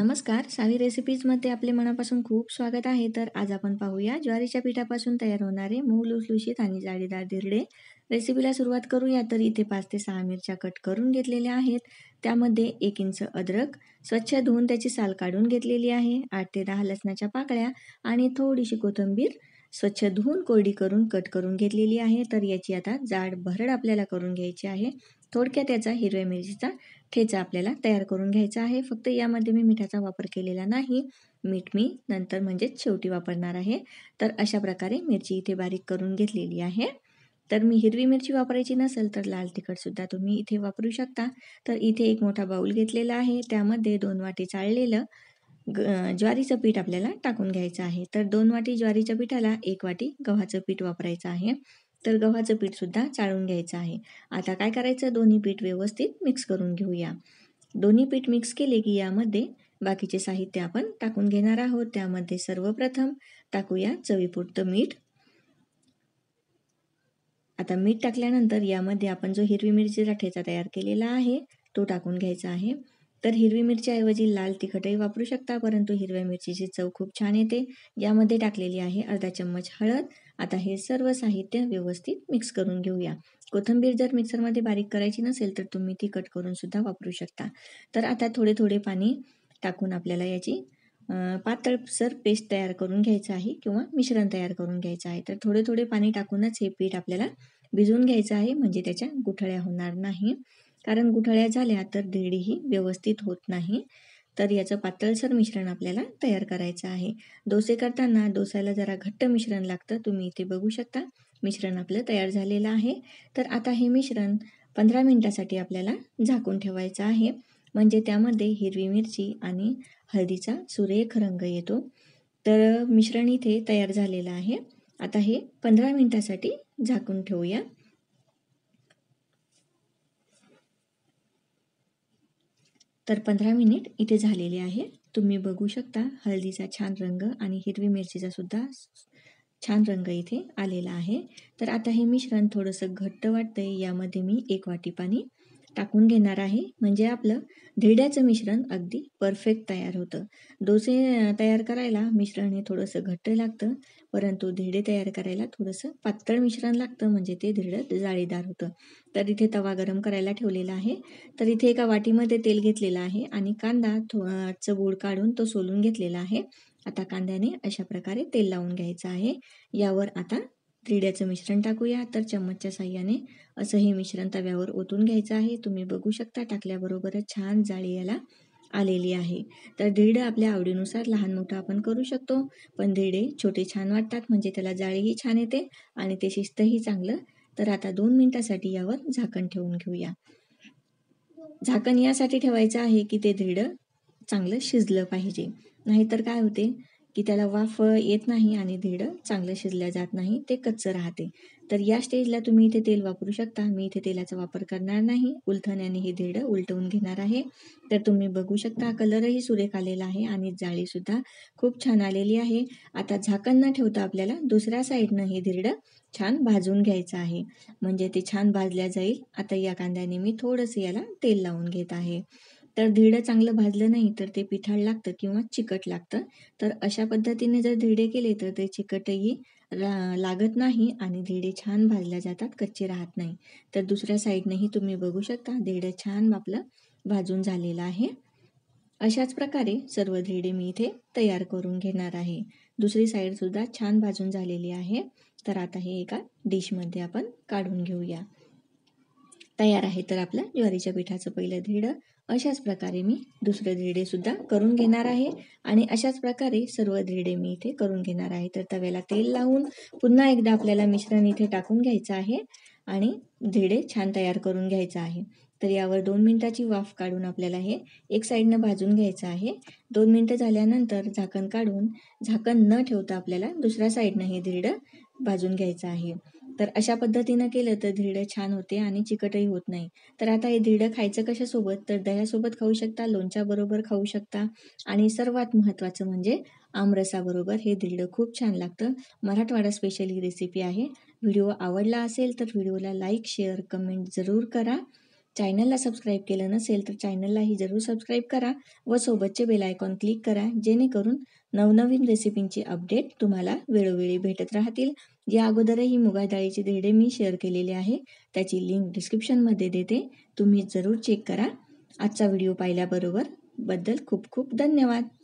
नमस्कार सावी रेसिपीजमध्ये आपले मनापासून खूप स्वागत आहे तर आज आपण पाहूया ज्वारीच्या पिठापासून तयार होणारे मऊ लुसलुशीत आणि जाळीदार दिरडे रेसिपीला सुरुवात करूया तर इथे पाच ते सहा मिरच्या कट करून घेतलेल्या आहेत त्यामध्ये एक इंच अद्रक स्वच्छ धुवून त्याची साल काढून घेतलेली आहे आठ ते दहा लसणाच्या पाकळ्या आणि थोडीशी कोथिंबीर स्वच्छ धुवून कोरडी करून कट करून घेतलेली आहे तर याची आता जाड भरड आपल्याला करून घ्यायची आहे थोडक्यात त्याचा हिरव्या मिरचीचा ठेचा आपल्याला तयार करून घ्यायचा आहे फक्त यामध्ये मी मिठाचा वापर केलेला नाही मीठ मी नंतर म्हणजेच शेवटी वापरणार आहे तर अशा प्रकारे मिरची इथे बारीक करून घेतलेली आहे तर मी हिरवी मिरची वापरायची नसेल तर लाल तिखटसुद्धा तुम्ही इथे वापरू शकता तर इथे एक मोठा बाऊल घेतलेला आहे त्यामध्ये दोन वाटी चाळलेलं ज्वारीचं पीठ आपल्याला टाकून घ्यायचं आहे तर दोन वाटी ज्वारीच्या पिठाला एक वाटी गव्हाचं पीठ वापरायचं आहे तर गव्हाचं पीठ सुद्धा चाळून घ्यायचं आहे आता काय करायचं दोन्ही पीठ व्यवस्थित मिक्स करून घेऊया दोन्ही पीठ मिक्स केले की यामध्ये बाकीचे साहित्य आपण टाकून घेणार आहोत त्यामध्ये सर्वप्रथम टाकूया चवीपुरतं मीठ आता मीठ टाकल्यानंतर यामध्ये आपण जो हिरवी मिरची राठेचा तयार केलेला आहे तो टाकून घ्यायचा आहे तर हिरवी मिरच्याऐवजी लाल तिखटही वापरू शकता परंतु हिरव्या मिरचीची चव खूप छान येते यामध्ये टाकलेली आहे अर्धा चम्मच हळद आता हे सर्व साहित्य व्यवस्थित मिक्स करून घेऊया कोथंबीर जर मिक्सरमध्ये बारीक करायची नसेल तर तुम्ही ती कट करून सुद्धा वापरू शकता तर आता थोडे थोडे पाणी टाकून आपल्याला याची पातळसर पेस्ट तयार करून घ्यायचं आहे किंवा मिश्रण तयार करून घ्यायचं आहे तर थोडे थोडे पाणी टाकूनच हे पीठ आपल्याला भिजवून घ्यायचं आहे म्हणजे त्याच्या गुठळ्या होणार नाही कारण गुठळ्या झाल्या तर ही व्यवस्थित होत नाही तर याचं पातळसर मिश्रण आपल्याला तयार करायचं आहे डोसे करताना डोसाला जरा घट्ट मिश्रण लागतं तुम्ही इथे बघू शकता मिश्रण आपलं तयार झालेलं आहे तर आता हे मिश्रण पंधरा मिनटासाठी आपल्याला झाकून ठेवायचं आहे म्हणजे त्यामध्ये हिरवी मिरची आणि हळदीचा सुरेख रंग येतो तर मिश्रण इथे तयार झालेलं आहे आता हे पंधरा मिनटासाठी झाकून ठेवूया तर पंधरा मिनिट इथे झालेले आहे तुम्ही बघू शकता हळदीचा छान रंग आणि हिरवी मिरचीचा सुद्धा छान रंग इथे आलेला आहे तर आता हे मिश्रण थोडंसं घट्ट वाटतंय यामध्ये मी एक वाटी पाणी टाकून घेणार आहे म्हणजे आपलं धिड्याचं मिश्रण अगदी परफेक्ट तयार होतं डोसे तयार करायला मिश्रण हे थोडंसं घट्ट लागतं परंतु धेडे तयार करायला थोडंसं पातळ मिश्रण लागतं म्हणजे ते धिरडं जाळीदार होतं तर इथे तवा गरम करायला ठेवलेला आहे तर इथे एका वाटीमध्ये तेल घेतलेलं आहे आणि कांदा थो गोड काढून तो सोलून घेतलेला आहे आता कांद्याने अशा प्रकारे तेल लावून घ्यायचं आहे यावर आता त्रिड्याचं मिश्रण टाकूया तर चम्मचच्या साह्याने असं हे मिश्रण तव्यावर ओतून घ्यायचं आहे तुम्ही बघू शकता टाकल्याबरोबरच छान जाळी याला आलेली आहे तर धिडं आपल्या आवडीनुसार लहान मोठा आपण करू शकतो पण धिडे छोटे छान वाटतात म्हणजे त्याला जाळीही छान येते आणि ते शिस्तही चांगलं तर आता दोन मिनिटासाठी यावर झाकण ठेवून घेऊया झाकण यासाठी ठेवायचं आहे की ते धिडं चांगलं शिजलं पाहिजे नाहीतर काय होते की त्याला वाफ येत नाही आणि धीड चांगलं शिजल्या जात नाही ते कच्चं राहते तर या स्टेजला तुम्ही इथे तेल वापरू शकता मी इथे तेलाचा वापर करणार नाही उलथण्याने हे धीड उलटवून घेणार आहे तर तुम्ही बघू शकता कलरही सुरेख आलेला आहे आणि जाळीसुद्धा खूप छान आलेली आहे आता झाकण न ठेवता आपल्याला दुसऱ्या साईडनं हे धीड छान भाजून घ्यायचं आहे म्हणजे ते छान भाजल्या जाईल आता या कांद्याने मी थोडंसं याला तेल लावून घेत आहे तर धिडं चांगलं भाजलं नाही तर ते पिठाळ लागतं किंवा चिकट लागतं तर अशा पद्धतीने जर धिडे केले तर ते चिकटही लागत नाही आणि धिडे छान भाजल्या जातात कच्चे राहत नाही तर दुसऱ्या साईडनेही तुम्ही बघू शकता धिडं छान आपलं भाजून झालेलं आहे अशाच प्रकारे सर्व धिडे मी इथे तयार करून घेणार आहे दुसरी सुद्धा छान भाजून झालेली आहे तर आता हे एका डिशमध्ये आपण काढून घेऊया तयार आहे तर आपलं ज्वारीच्या पिठाचं पहिलं धिडं अशाच प्रकारे मी दुसरे धिडे सुद्धा करून घेणार आहे आणि अशाच प्रकारे सर्व धिरडे मी इथे करून घेणार आहे तर तव्याला तेल लावून पुन्हा एकदा आपल्याला मिश्रण इथे टाकून घ्यायचं आहे आणि धिडे छान तयार करून घ्यायचं आहे तर यावर दोन मिनटाची वाफ काढून आपल्याला हे एक साईडनं भाजून घ्यायचं आहे दोन मिनटं झाल्यानंतर झाकण काढून झाकण न ठेवता आपल्याला दुसऱ्या साईडनं हे धिरडं भाजून घ्यायचं आहे तर अशा पद्धतीनं केलं तर धीड छान होते आणि चिकटही होत नाही तर आता हे धीड खायचं कशासोबत तर दह्यासोबत खाऊ शकता लोणच्याबरोबर खाऊ शकता आणि सर्वात महत्त्वाचं म्हणजे आमरसाबरोबर हे धिरडं खूप छान लागतं मराठवाडा स्पेशल ही रेसिपी आहे व्हिडिओ आवडला असेल तर व्हिडिओला लाईक शेअर कमेंट जरूर करा चॅनलला सबस्क्राईब केलं नसेल तर चॅनललाही जरूर सबस्क्राईब करा व सोबतचे बेल आयकॉन क्लिक करा जेणेकरून नवनवीन रेसिपींची अपडेट तुम्हाला वेळोवेळी भेटत राहतील या अगोदरही मुगा डाळीचे धेडे मी शेअर केलेले आहे त्याची लिंक डिस्क्रिप्शनमध्ये देते तुम्ही जरूर चेक करा आजचा व्हिडिओ पाहिल्याबरोबर बद्दल खूप खूप धन्यवाद